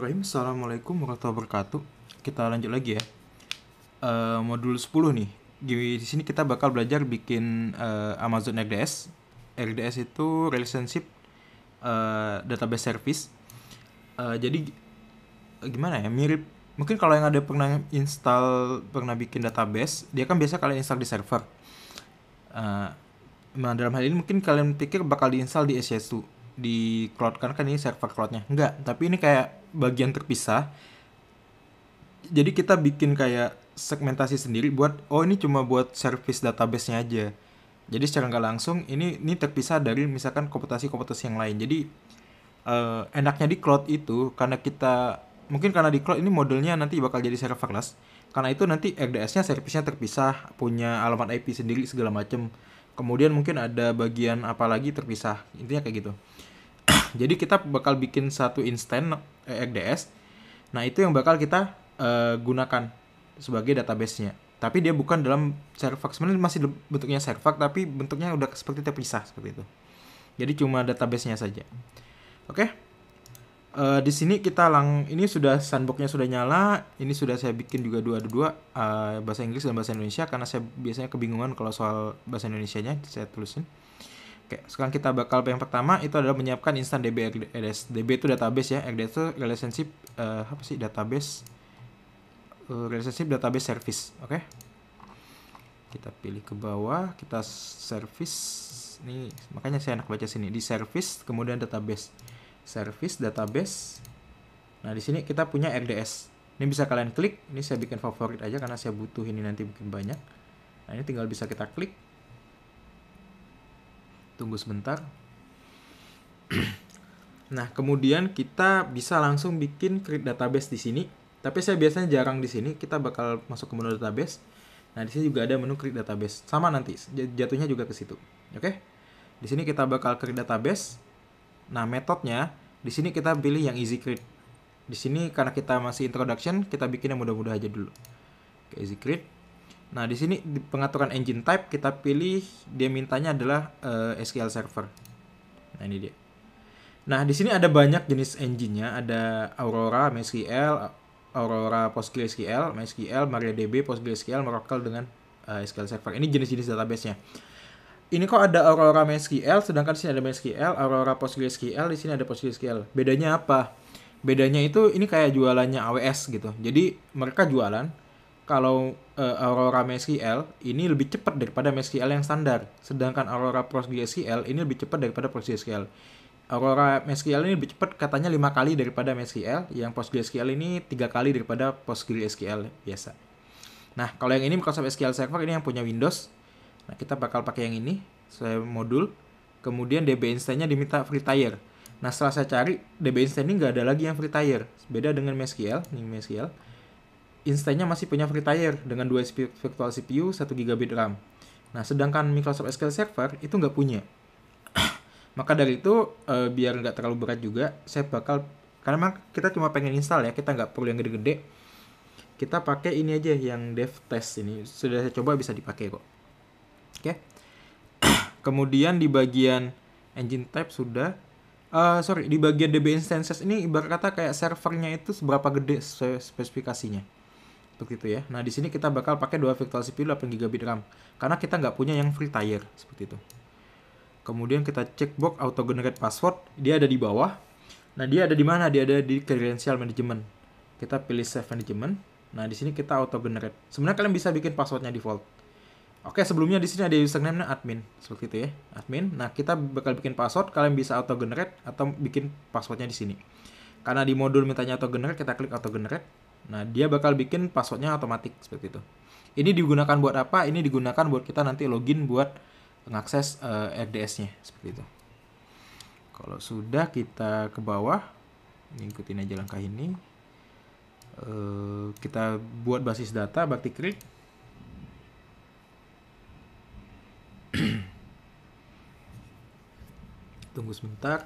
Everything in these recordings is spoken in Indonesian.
Bismillahirrahmanirrahim Assalamualaikum warahmatullahi wabarakatuh Kita lanjut lagi ya uh, Modul 10 nih Di sini kita bakal belajar bikin uh, Amazon RDS RDS itu Relationship uh, Database Service uh, Jadi Gimana ya, mirip Mungkin kalau yang ada pernah install Pernah bikin database Dia kan biasa kalian install di server uh, Nah dalam hal ini mungkin kalian pikir bakal diinstal di SS2 di cloud kan kan ini server cloudnya enggak tapi ini kayak bagian terpisah jadi kita bikin kayak segmentasi sendiri buat oh ini cuma buat service database-nya aja jadi secara nggak langsung ini ini terpisah dari misalkan komputasi-komputasi yang lain jadi uh, enaknya di cloud itu karena kita mungkin karena di cloud ini modelnya nanti bakal jadi serverless karena itu nanti RDS-nya servisnya terpisah punya alamat IP sendiri segala macem kemudian mungkin ada bagian apa lagi terpisah intinya kayak gitu jadi kita bakal bikin satu instan EGDS. Eh, nah, itu yang bakal kita uh, gunakan sebagai databasenya. Tapi dia bukan dalam servak. Sebenarnya masih bentuknya servak, tapi bentuknya udah seperti terpisah seperti itu. Jadi cuma databasenya saja. Oke. Okay? Uh, eh, di sini kita lang ini sudah sandboxnya sudah nyala ini sudah saya bikin juga dua dua uh, bahasa Inggris dan bahasa Indonesia karena saya biasanya kebingungan kalau soal bahasa Indonesia nya saya tulisin Oke, sekarang kita bakal yang pertama itu adalah menyiapkan instan DB RDS. DB itu database ya, RDS itu relationship uh, apa sih database uh, relationship database service. Oke. Kita pilih ke bawah, kita service ini makanya saya enak baca sini di service kemudian database. Service database. Nah, di sini kita punya RDS. Ini bisa kalian klik, ini saya bikin favorit aja karena saya butuh ini nanti bikin banyak. Nah, ini tinggal bisa kita klik Tunggu sebentar. nah, kemudian kita bisa langsung bikin create database di sini. Tapi saya biasanya jarang di sini, kita bakal masuk ke menu database. Nah, di sini juga ada menu create database. Sama nanti, jatuhnya juga ke situ. Oke? Okay? Di sini kita bakal create database. Nah, metodenya di sini kita pilih yang easy create. Di sini karena kita masih introduction, kita bikin yang mudah-mudah aja dulu. Oke, okay, easy create. Nah, di sini di pengaturan engine type kita pilih dia mintanya adalah uh, eh, SQL server. Nah, ini dia. Nah, di sini ada banyak jenis engine-nya, ada Aurora, MySQL, Aurora PostgreSQL, MySQL, MariaDB, PostgreSQL, Merkle dengan uh, eh, SQL server. Ini jenis-jenis database-nya. Ini kok ada Aurora MySQL, sedangkan di sini ada MySQL, Aurora PostgreSQL, di sini ada PostgreSQL. Bedanya apa? Bedanya itu ini kayak jualannya AWS gitu. Jadi mereka jualan kalau uh, Aurora MySQL ini lebih cepat daripada MySQL yang standar. Sedangkan Aurora PostgreSQL ini lebih cepat daripada PostgreSQL. Aurora MySQL ini lebih cepat katanya 5 kali daripada MySQL, yang PostgreSQL ini 3 kali daripada PostgreSQL biasa. Nah, kalau yang ini Microsoft SQL Server ini yang punya Windows. Nah, kita bakal pakai yang ini, saya modul. Kemudian DB instance-nya diminta free tier. Nah, setelah saya cari, DB instance ini nggak ada lagi yang free tier. Beda dengan MySQL, ini MySQL Instanya masih punya FreeTire dengan 2 virtual CPU 1 GB RAM. Nah, sedangkan Microsoft SQL Server itu nggak punya. Maka dari itu, e, biar nggak terlalu berat juga, saya bakal... Karena kita cuma pengen install ya, kita nggak perlu yang gede-gede. Kita pakai ini aja yang dev test ini. Sudah saya coba bisa dipakai kok. Oke. Okay. Kemudian di bagian engine type sudah. Uh, sorry, di bagian DB instances ini ibarat kata kayak servernya itu seberapa gede spesifikasinya seperti itu ya. Nah, di sini kita bakal pakai dua virtual CPU 8 GB RAM karena kita nggak punya yang free tier seperti itu. Kemudian kita cek box auto generate password, dia ada di bawah. Nah, dia ada di mana? Dia ada di credential management. Kita pilih save management. Nah, di sini kita auto generate. Sebenarnya kalian bisa bikin passwordnya default. Oke, sebelumnya di sini ada username-nya admin, seperti itu ya, admin. Nah, kita bakal bikin password, kalian bisa auto generate atau bikin passwordnya di sini. Karena di modul mintanya auto generate, kita klik auto generate. Nah, dia bakal bikin passwordnya otomatis seperti itu. Ini digunakan buat apa? Ini digunakan buat kita nanti login buat mengakses uh, eh, RDS-nya seperti itu. Kalau sudah kita ke bawah, ngikutin aja langkah ini. Uh, kita buat basis data, bakti klik. Tunggu sebentar.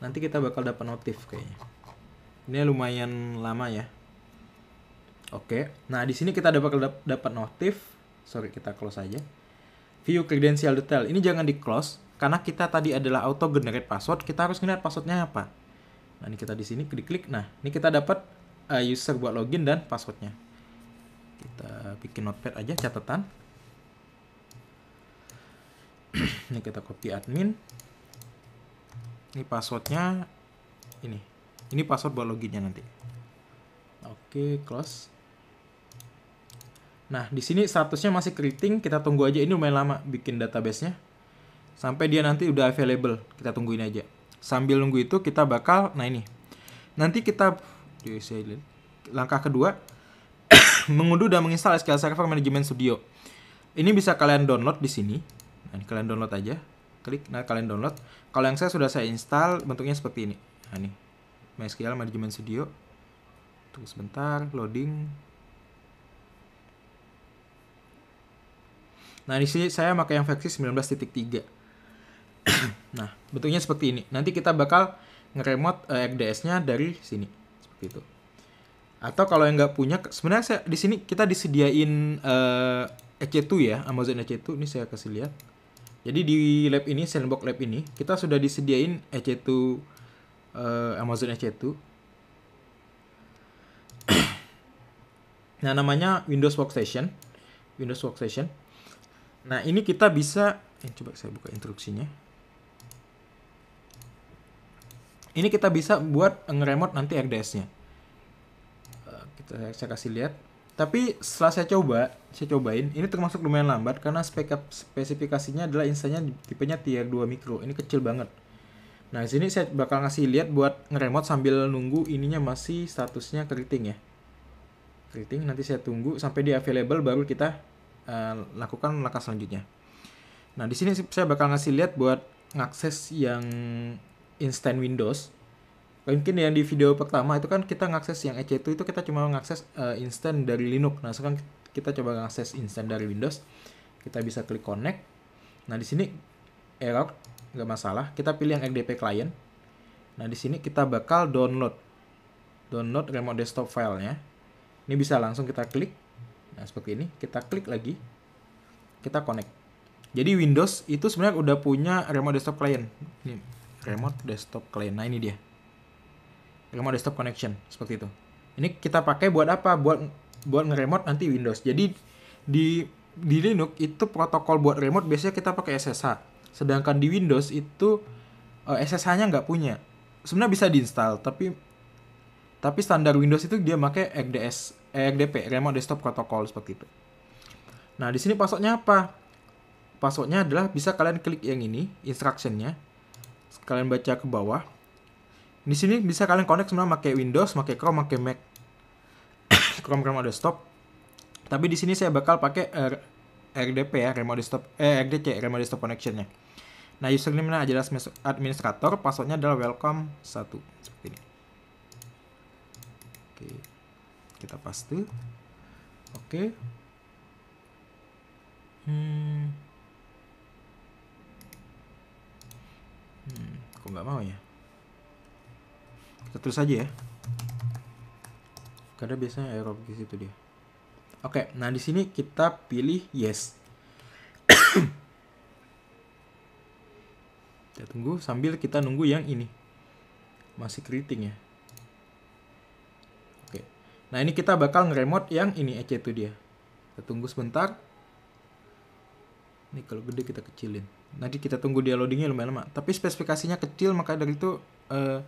Nanti kita bakal dapat notif kayaknya. Ini lumayan lama ya. Oke. Nah, di sini kita dapat dapat notif. Sorry, kita close aja. View credential detail. Ini jangan di close karena kita tadi adalah auto generate password. Kita harus ngeliat passwordnya apa. Nah, ini kita di sini klik-klik. Nah, ini kita dapat uh, user buat login dan passwordnya. Kita bikin notepad aja catatan. ini kita copy admin. Ini passwordnya ini ini password buat loginnya nanti. Oke, close. Nah, di sini statusnya masih keriting, kita tunggu aja ini lumayan lama bikin databasenya. Sampai dia nanti udah available, kita tungguin aja. Sambil nunggu itu kita bakal, nah ini. Nanti kita langkah kedua mengunduh dan menginstal SQL Server Management Studio. Ini bisa kalian download di sini. Nah, kalian download aja. Klik, nah kalian download. Kalau yang saya sudah saya install, bentuknya seperti ini. Nah, nih. MySQL Management Studio. Tunggu sebentar, loading. Nah, di sini saya pakai yang versi 19.3. nah, bentuknya seperti ini. Nanti kita bakal nge-remote uh, eh, RDS-nya dari sini. Seperti itu. Atau kalau yang nggak punya, sebenarnya saya, di sini kita disediain uh, eh, EC2 ya, Amazon EC2. Ini saya kasih lihat. Jadi di lab ini, sandbox lab ini, kita sudah disediain EC2 uh, Amazon EC2 nah namanya Windows Workstation Windows Workstation nah ini kita bisa eh, coba saya buka instruksinya ini kita bisa buat ngeremot nanti RDS-nya eh, kita saya kasih lihat tapi setelah saya coba, saya cobain, ini termasuk lumayan lambat karena spesifikasinya adalah instannya tipenya tier 2 mikro. Ini kecil banget. Nah, di sini saya bakal ngasih lihat buat ngeremote sambil nunggu ininya masih statusnya keriting ya. Keriting nanti saya tunggu sampai dia available baru kita uh, lakukan langkah selanjutnya. Nah, di sini saya bakal ngasih lihat buat ngakses yang instant Windows. Mungkin yang di video pertama itu kan kita ngakses yang EC2 itu kita cuma ngakses uh, instant dari Linux. Nah, sekarang kita coba ngakses instant dari Windows. Kita bisa klik connect. Nah, di sini error nggak masalah. Kita pilih yang XDP client. Nah, di sini kita bakal download. Download remote desktop filenya. Ini bisa langsung kita klik. Nah, seperti ini. Kita klik lagi. Kita connect. Jadi Windows itu sebenarnya udah punya remote desktop client. Ini remote desktop client. Nah, ini dia. Remote desktop connection seperti itu. Ini kita pakai buat apa? Buat buat nge-remote nanti Windows. Jadi di di Linux itu protokol buat remote biasanya kita pakai SSH Sedangkan di Windows itu uh, eh, SSH-nya nggak punya. Sebenarnya bisa diinstal, tapi tapi standar Windows itu dia pakai RDS, eh, RDP, Remote Desktop Protocol seperti itu. Nah, di sini passwordnya apa? Passwordnya adalah bisa kalian klik yang ini, instructionnya. Kalian baca ke bawah. Di sini bisa kalian connect semua pakai Windows, pakai Chrome, pakai Mac. Chrome Remote Desktop. Tapi di sini saya bakal pakai R RDP ya, Remote Desktop, eh RDC, Remote Desktop Connection-nya. Nah, username-nya adalah administrator, passwordnya adalah welcome 1 seperti ini. Oke. Kita paste. Oke. Hmm. Hmm, kok nggak mau ya? Kita tulis aja ya. Karena biasanya error di situ dia. Oke, nah di sini kita pilih yes kita ya, tunggu sambil kita nunggu yang ini masih keriting ya oke nah ini kita bakal ngeremot yang ini ec itu dia kita tunggu sebentar ini kalau gede kita kecilin nanti kita tunggu dia loadingnya lumayan lama tapi spesifikasinya kecil maka dari itu eh,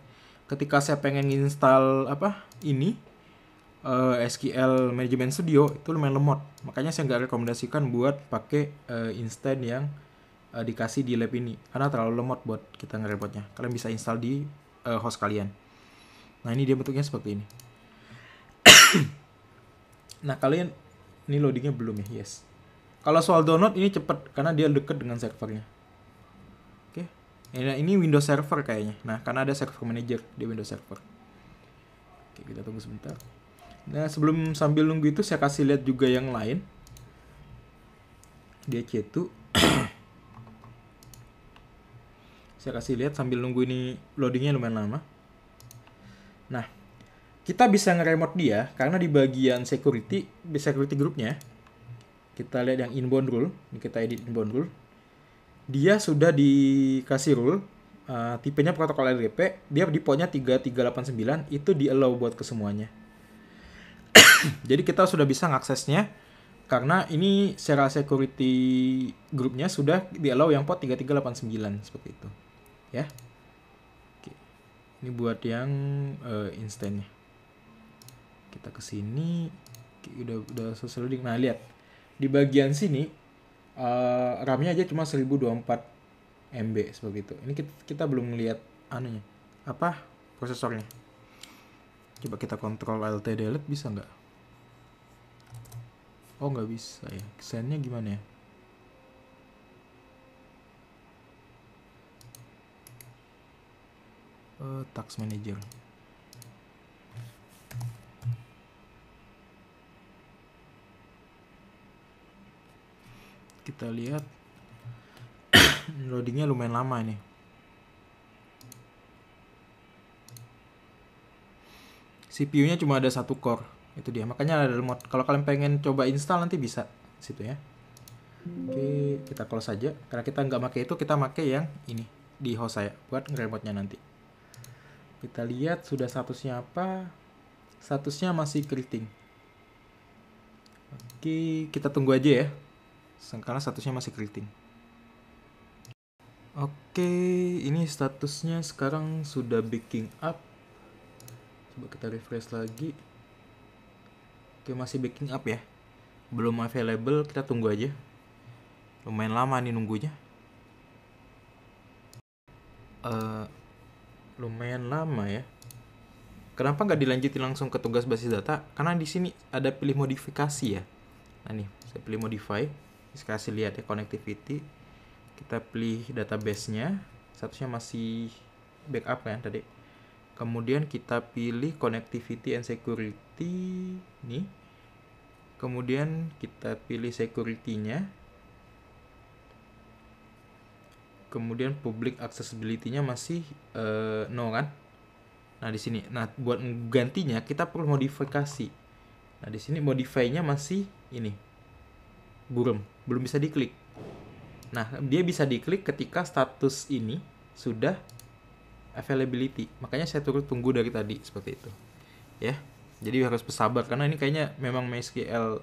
ketika saya pengen install apa ini uh, eh, SQL Management Studio itu lumayan lemot. Makanya saya nggak rekomendasikan buat pakai uh, eh, instan yang uh, dikasih di lab ini karena terlalu lemot buat kita ngerepotnya. Kalian bisa install di uh, host kalian. Nah, ini dia bentuknya seperti ini. nah, kalian ini loadingnya belum ya? Yes. Kalau soal download ini cepet karena dia deket dengan servernya. Oke. Okay. Nah, ini Windows Server kayaknya. Nah, karena ada server manager di Windows Server. Oke, okay, kita tunggu sebentar. Nah, sebelum sambil nunggu itu saya kasih lihat juga yang lain. Dia C2. Saya kasih lihat sambil nunggu ini loadingnya lumayan lama. Nah, kita bisa ngeremote dia karena di bagian security, di security groupnya, kita lihat yang inbound rule, ini kita edit inbound rule. Dia sudah dikasih rule, uh, tipenya protokol rdp dia di portnya 3389, itu di allow buat ke semuanya. Jadi kita sudah bisa ngaksesnya karena ini secara security grupnya sudah di allow yang port 3389 seperti itu ya Oke. ini buat yang uh, instannya kita ke sini udah udah selesai loading nah lihat di bagian sini uh, RAM-nya aja cuma 1024 MB seperti itu ini kita, kita belum lihat anunya apa prosesornya coba kita kontrol alt delete bisa nggak oh nggak bisa ya kesannya gimana ya uh, tax manager kita lihat loadingnya lumayan lama ini CPU-nya cuma ada satu core itu dia makanya ada remote kalau kalian pengen coba install nanti bisa situ ya oke kita close saja karena kita nggak pakai itu kita pakai yang ini di host saya buat remote-nya nanti kita lihat sudah statusnya apa. Statusnya masih keriting. Oke, kita tunggu aja ya. Karena statusnya masih keriting. Oke, ini statusnya sekarang sudah baking up. Coba kita refresh lagi. Oke, masih baking up ya. Belum available, kita tunggu aja. Lumayan lama nih nunggunya. Uh, lumayan lama ya. Kenapa nggak dilanjutin langsung ke tugas basis data? Karena di sini ada pilih modifikasi ya. Nah nih, saya pilih modify. Saya kasih lihat ya connectivity. Kita pilih database-nya. Statusnya masih backup kan tadi. Kemudian kita pilih connectivity and security nih. Kemudian kita pilih security-nya kemudian public accessibility-nya masih uh, eh, no kan nah di sini nah buat gantinya kita perlu modifikasi nah di sini modify-nya masih ini burem belum bisa diklik nah dia bisa diklik ketika status ini sudah availability makanya saya turut tunggu dari tadi seperti itu ya jadi harus bersabar karena ini kayaknya memang MySQL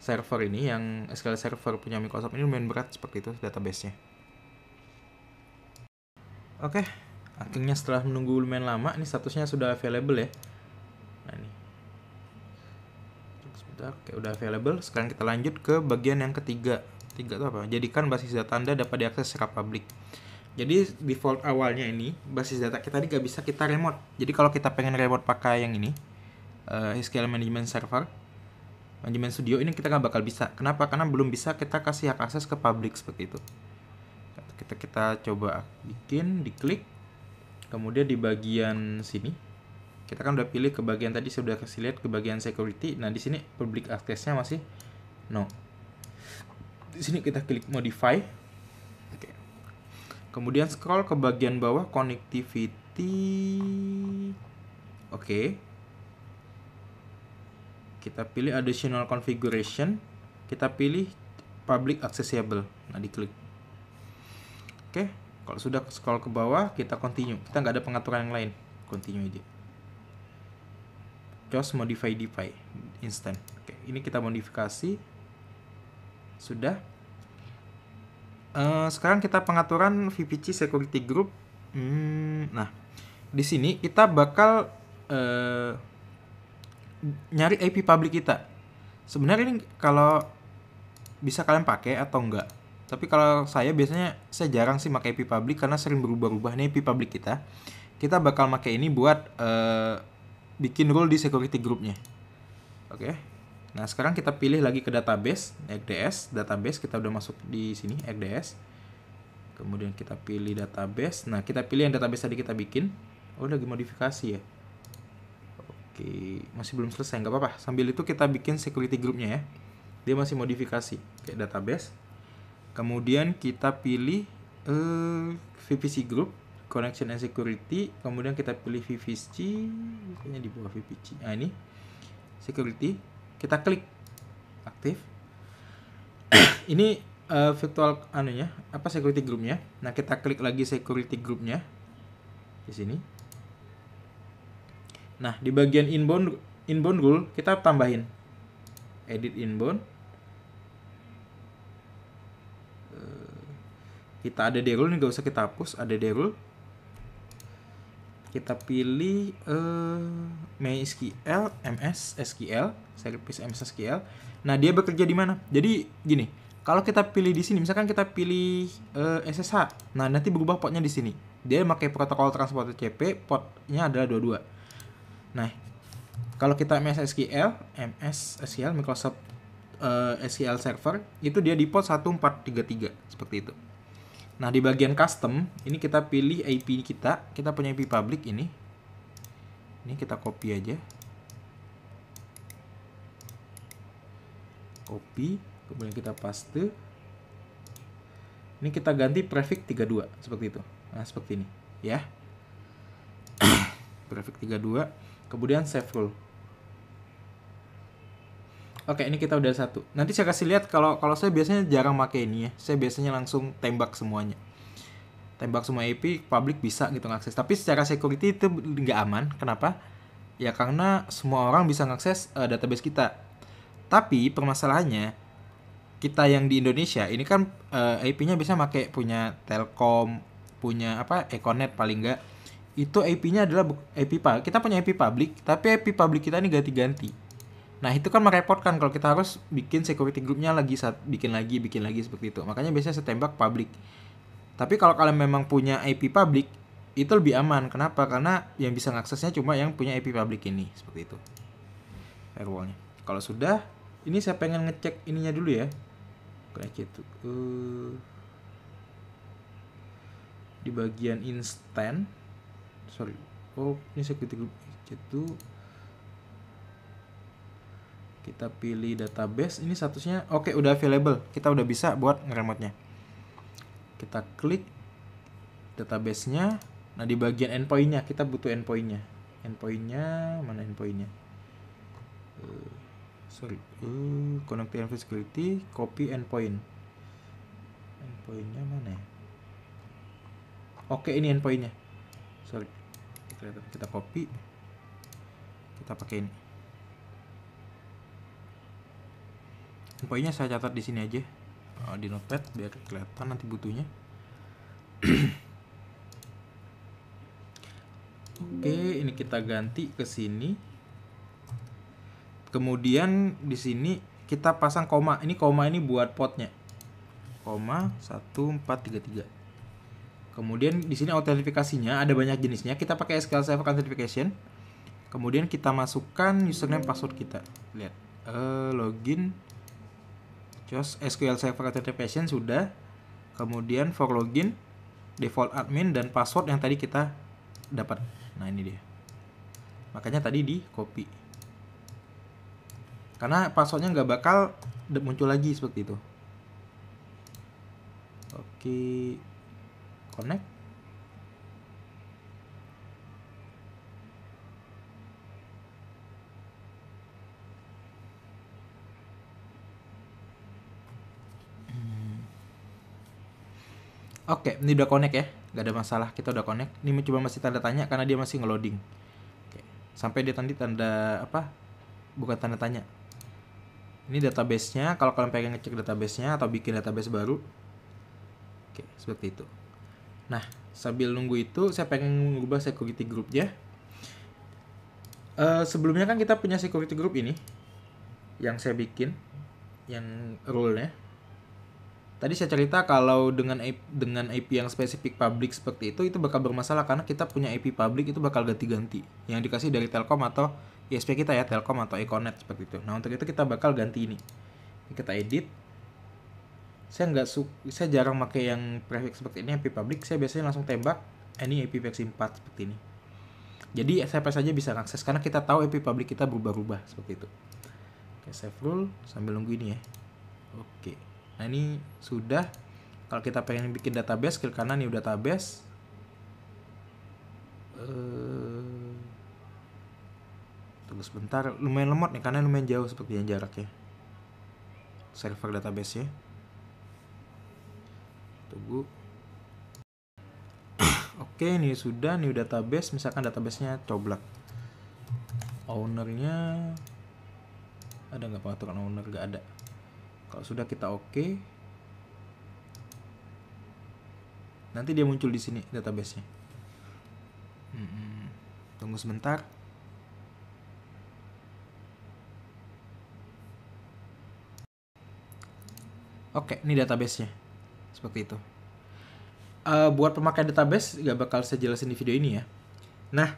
server ini yang SQL server punya Microsoft ini lumayan berat seperti itu database-nya. Oke, okay. akhirnya setelah menunggu lumayan lama, ini statusnya sudah available ya. Nah ini. Sebentar, oke udah available. Sekarang kita lanjut ke bagian yang ketiga. Tiga itu apa? Jadikan basis data Anda dapat diakses secara publik. Jadi default awalnya ini basis data kita tadi gak bisa kita remote. Jadi kalau kita pengen remote pakai yang ini, uh, eh, SQL Management Server, Management Studio ini kita nggak bakal bisa. Kenapa? Karena belum bisa kita kasih hak akses ke publik seperti itu kita kita coba bikin diklik kemudian di bagian sini kita kan udah pilih ke bagian tadi sudah kasih lihat ke bagian security nah di sini public accessnya masih no di sini kita klik modify Oke. kemudian scroll ke bagian bawah connectivity Oke kita pilih additional configuration kita pilih public accessible nah diklik Oke, okay? kalau sudah scroll ke bawah kita continue. Kita nggak ada pengaturan yang lain, continue aja. Just modify DeFi instant. Oke, okay. ini kita modifikasi. Sudah. Uh, sekarang kita pengaturan VPC Security Group. Hmm, nah, di sini kita bakal uh, nyari IP public kita. Sebenarnya ini kalau bisa kalian pakai atau enggak tapi kalau saya biasanya saya jarang sih pakai pipa public karena sering berubah-ubah nih pipa public kita. Kita bakal pakai ini buat uh, bikin rule di security groupnya. Oke. Okay. Nah, sekarang kita pilih lagi ke database, RDS, database kita udah masuk di sini RDS. Kemudian kita pilih database. Nah, kita pilih yang database tadi kita bikin. Oh, lagi modifikasi ya. Oke, masih belum selesai, nggak apa-apa. Sambil itu kita bikin security groupnya ya. Dia masih modifikasi kayak database kemudian kita pilih eh, VPC group connection and security kemudian kita pilih VPC kayaknya di bawah VPC nah ini security kita klik aktif ini uh, virtual anunya apa security groupnya nah kita klik lagi security groupnya di sini nah di bagian inbound inbound rule kita tambahin edit inbound kita ada derul nih gak usah kita hapus ada derul kita pilih uh, MySQL MS SQL service MS SQL nah dia bekerja di mana jadi gini kalau kita pilih di sini misalkan kita pilih uh, eh, SSH nah nanti berubah portnya di sini dia pakai protokol transport CP portnya adalah 22 nah kalau kita MS SQL MS SQL Microsoft uh, eh, SQL Server itu dia di port 1433 seperti itu Nah, di bagian custom, ini kita pilih IP kita. Kita punya IP public ini. Ini kita copy aja. Copy, kemudian kita paste. Ini kita ganti prefix 32 seperti itu. Nah, seperti ini, ya. prefix 32, kemudian save rule. Oke, ini kita udah satu. Nanti saya kasih lihat kalau kalau saya biasanya jarang pakai ini ya. Saya biasanya langsung tembak semuanya. Tembak semua IP, publik bisa gitu ngakses. Tapi secara security itu nggak aman. Kenapa? Ya karena semua orang bisa ngakses uh, database kita. Tapi permasalahannya kita yang di Indonesia ini kan uh, eh, IP-nya bisa pakai punya Telkom, punya apa Econet paling nggak. Itu IP-nya adalah IP kita punya IP public, tapi IP public kita ini ganti-ganti Nah itu kan merepotkan kalau kita harus bikin security groupnya lagi saat bikin lagi bikin lagi seperti itu. Makanya biasanya setembak public. Tapi kalau kalian memang punya IP public itu lebih aman. Kenapa? Karena yang bisa ngaksesnya cuma yang punya IP public ini seperti itu. Firewallnya. Kalau sudah, ini saya pengen ngecek ininya dulu ya. Kayak gitu. Uh, di bagian instant. Sorry. Oh, ini security group gitu kita pilih database ini statusnya oke okay, udah available kita udah bisa buat ngeremotnya kita klik database nya nah di bagian endpoint nya kita butuh endpoint nya endpoint nya mana endpointnya uh, sorry uh, connected and security copy endpoint endpoint nya mana ya oke okay, ini nya sorry kita copy kita pakai ini Pokoknya saya catat di sini aja eh, di notepad biar kelihatan nanti butuhnya. Oke, ini kita ganti ke sini. Kemudian di sini kita pasang koma. Ini koma ini buat potnya. Koma 1433. Kemudian di sini autentifikasinya ada banyak jenisnya. Kita pakai SQL Server Authentication. Kemudian kita masukkan username password kita. Lihat. Uh, login Jos SQL Server Authentication sudah. Kemudian for login, default admin dan password yang tadi kita dapat. Nah, ini dia. Makanya tadi di copy. Karena passwordnya nggak bakal muncul lagi seperti itu. Oke. Connect. Oke, ini udah connect ya. Gak ada masalah, kita udah connect. Ini coba masih tanda tanya karena dia masih ngeloading. Oke. Sampai dia tadi tanda apa? Bukan tanda tanya. Ini databasenya, kalau kalian pengen ngecek databasenya atau bikin database baru. Oke, seperti itu. Nah, sambil nunggu itu saya pengen mengubah security group ya. Uh, sebelumnya kan kita punya security group ini yang saya bikin yang rule-nya tadi saya cerita kalau dengan IP, dengan IP yang spesifik public seperti itu itu bakal bermasalah karena kita punya IP public itu bakal ganti-ganti yang dikasih dari Telkom atau ISP kita ya Telkom atau Econet seperti itu. Nah untuk itu kita bakal ganti ini. ini kita edit. Saya nggak suka, saya jarang pakai yang prefix seperti ini IP public. Saya biasanya langsung tembak eh, ini IP prefix 4 seperti ini. Jadi siapa saja bisa akses karena kita tahu IP public kita berubah-ubah seperti itu. Oke, save rule sambil nunggu ini ya. Oke. Nah ini sudah kalau kita pengen bikin database klik kanan new database. Eh, tunggu sebentar, lumayan lemot nih karena lumayan jauh sepertinya jaraknya. Server database ya. Tunggu. Oke, ini sudah new database, misalkan databasenya coblak. Ownernya ada nggak pengaturan owner? Nggak ada. Kalau sudah kita oke, okay, nanti dia muncul di sini databasenya. Hmm, tunggu sebentar. Oke, ini database-nya. seperti itu. Uh, buat pemakai database gak bakal saya jelasin di video ini ya. Nah,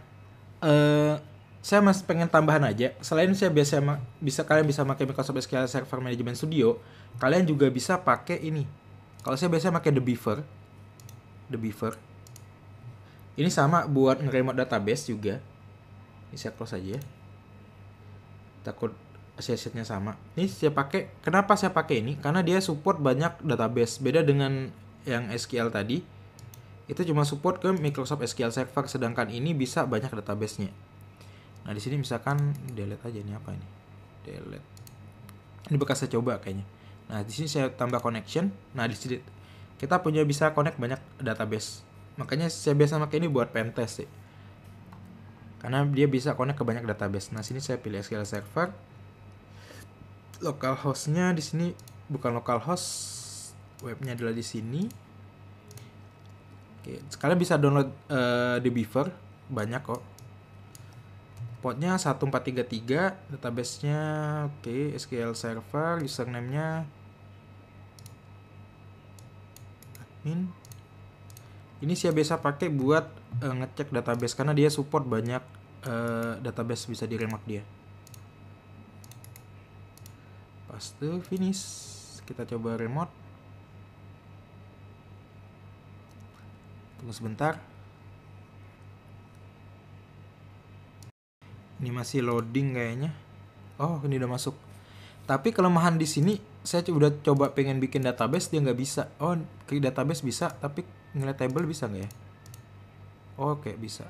uh, saya masih pengen tambahan aja selain saya biasa bisa kalian bisa pakai Microsoft SQL Server Management Studio kalian juga bisa pakai ini kalau saya biasa pakai The Beaver The Beaver ini sama buat remote database juga ini saya close aja ya. takut asetnya sama ini saya pakai kenapa saya pakai ini karena dia support banyak database beda dengan yang SQL tadi itu cuma support ke Microsoft SQL Server sedangkan ini bisa banyak database-nya Nah di sini misalkan delete aja ini apa ini? Delete. Ini bekas saya coba kayaknya. Nah di sini saya tambah connection. Nah di sini kita punya bisa connect banyak database. Makanya saya biasa pakai ini buat test sih. Karena dia bisa connect ke banyak database. Nah sini saya pilih SQL Server. Local hostnya di sini bukan local host. Webnya adalah di sini. Oke, sekalian bisa download uh, eh, The Beaver, banyak kok. Portnya 1433, database-nya oke, okay, SQL Server, username-nya admin. Ini saya biasa pakai buat uh, ngecek database karena dia support banyak uh, database bisa di remote dia. Paste finish. Kita coba remote. Tunggu sebentar. Ini masih loading kayaknya. Oh, ini udah masuk. Tapi kelemahan di sini saya udah coba pengen bikin database dia nggak bisa. Oh, ke database bisa, tapi ngeliat table bisa nggak ya? Oke, bisa.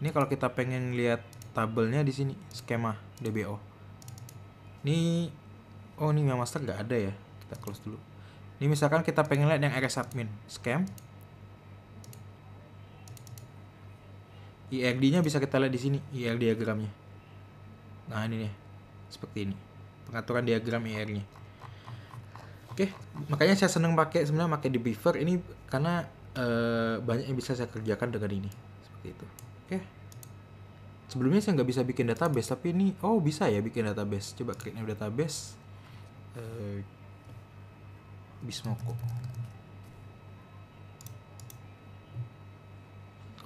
Ini kalau kita pengen lihat tabelnya di sini skema DBO. Ini oh ini master nggak ada ya. Kita close dulu. Ini misalkan kita pengen lihat yang RS admin, scam, IRD-nya bisa kita lihat di sini, IR diagramnya. Nah, ini nih. Seperti ini. Pengaturan diagram IR-nya. Oke, makanya saya senang pakai sebenarnya pakai di Beaver ini karena uh, banyak yang bisa saya kerjakan dengan ini. Seperti itu. Oke. Sebelumnya saya nggak bisa bikin database, tapi ini oh bisa ya bikin database. Coba create new database. Uh, Bismoko.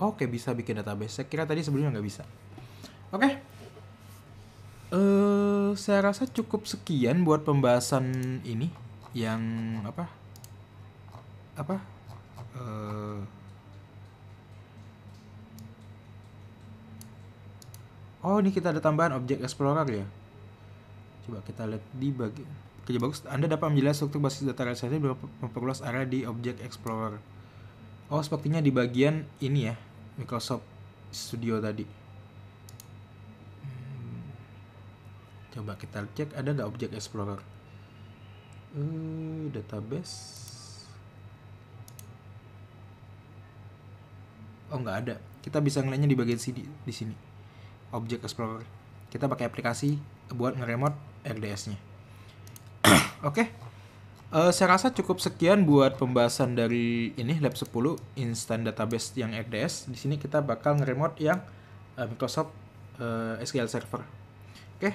Oke, bisa bikin database. Saya kira tadi sebelumnya nggak bisa. Oke. Okay. Uh, eh, saya rasa cukup sekian buat pembahasan ini yang apa? Apa? Uh, Oh, ini kita ada tambahan objek explorer ya. Coba kita lihat di bagian kerja bagus. Anda dapat menjelaskan struktur basis data realisasi memperluas area di objek explorer. Oh, sepertinya di bagian ini ya. Microsoft Studio tadi. Hmm. Coba kita cek ada nggak objek Explorer. Uh, database. Oh nggak ada. Kita bisa ngelainnya di bagian sini di sini. objek Explorer. Kita pakai aplikasi buat ngeremot RDS-nya. Oke. Okay. Uh, saya rasa cukup sekian buat pembahasan dari ini Lab 10 Instant Database yang RDS. Di sini kita bakal ngeremote yang uh, Microsoft uh, eh, SQL Server. Oke. Okay.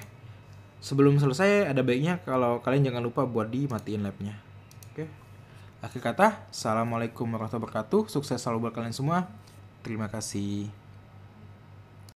Sebelum selesai ada baiknya kalau kalian jangan lupa buat dimatiin labnya. Oke. Okay. Akhir kata, Assalamualaikum warahmatullahi wabarakatuh. Sukses selalu buat kalian semua. Terima kasih.